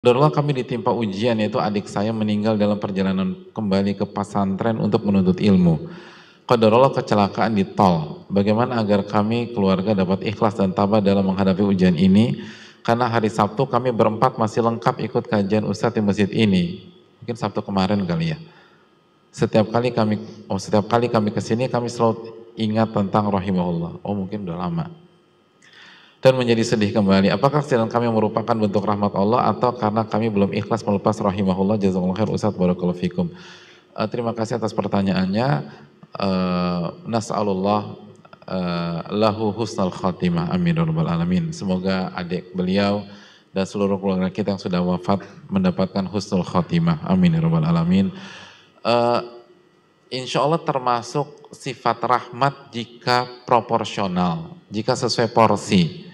Saudara kami ditimpa ujian yaitu adik saya meninggal dalam perjalanan kembali ke pesantren untuk menuntut ilmu. darulah kecelakaan di tol. Bagaimana agar kami keluarga dapat ikhlas dan tabah dalam menghadapi ujian ini? Karena hari Sabtu kami berempat masih lengkap ikut kajian Ustadz di masjid ini. Mungkin Sabtu kemarin kali ya. Setiap kali kami oh setiap kali kami kesini kami selalu ingat tentang rahimahullah. Oh mungkin udah lama dan menjadi sedih kembali. Apakah kesedihan kami merupakan bentuk rahmat Allah atau karena kami belum ikhlas melepas rahimahullah jazakallahu khair Ustaz barakallahu fikum. Uh, terima kasih atas pertanyaannya. Uh, Nas'alullah uh, lahu husnal khatimah. Amin ya rabbal alamin. Semoga adik beliau dan seluruh keluarga kita yang sudah wafat mendapatkan husnul khatimah. Amin ya rabbal alamin. Uh, insya Allah termasuk sifat rahmat jika proporsional, jika sesuai porsi.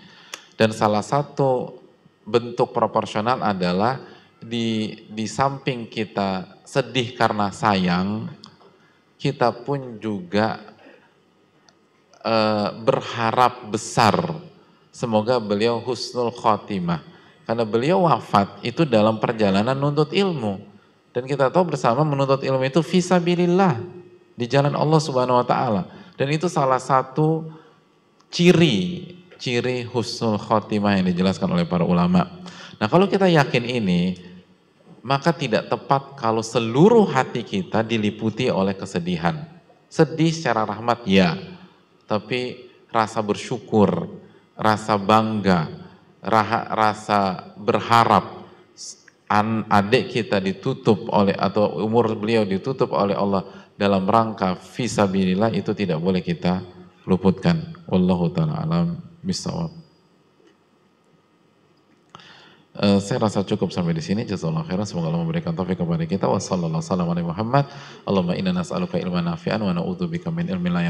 Dan salah satu bentuk proporsional adalah di, di samping kita sedih karena sayang, kita pun juga e, berharap besar. Semoga beliau husnul khotimah. Karena beliau wafat itu dalam perjalanan nuntut ilmu. Dan kita tahu bersama menuntut ilmu itu visabilillah. Di jalan Allah subhanahu wa ta'ala. Dan itu salah satu ciri ciri husnul khotimah yang dijelaskan oleh para ulama. Nah kalau kita yakin ini, maka tidak tepat kalau seluruh hati kita diliputi oleh kesedihan. Sedih secara rahmat ya, tapi rasa bersyukur, rasa bangga, rasa berharap adik kita ditutup oleh atau umur beliau ditutup oleh Allah dalam rangka visabilillah itu tidak boleh kita luputkan. Wallahu taala alam bisawab. Uh, eh, saya rasa cukup sampai di sini. Jazakallahu khairan. Semoga Allah memberikan taufik kepada kita. Wassalamualaikum warahmatullahi wabarakatuh. Allahumma inna nas'aluka ilman nafi'an wa na'udzubika min ilmin la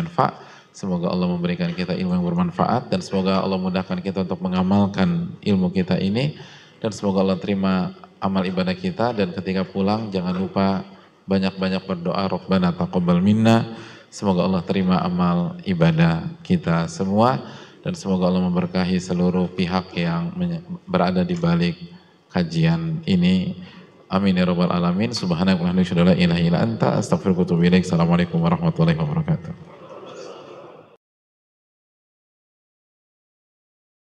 Semoga Allah memberikan kita ilmu yang bermanfaat dan semoga Allah mudahkan kita untuk mengamalkan ilmu kita ini dan semoga Allah terima amal ibadah kita dan ketika pulang jangan lupa banyak-banyak berdoa Rabbana taqabbal minna. Semoga Allah terima amal ibadah kita semua dan semoga Allah memberkahi seluruh pihak yang berada di balik kajian ini. Amin ya rabbal alamin. Subhanakallahumma wa bihamdika la ilaha illa anta astaghfiruka wa atubu ilaik. Assalamualaikum warahmatullahi wabarakatuh.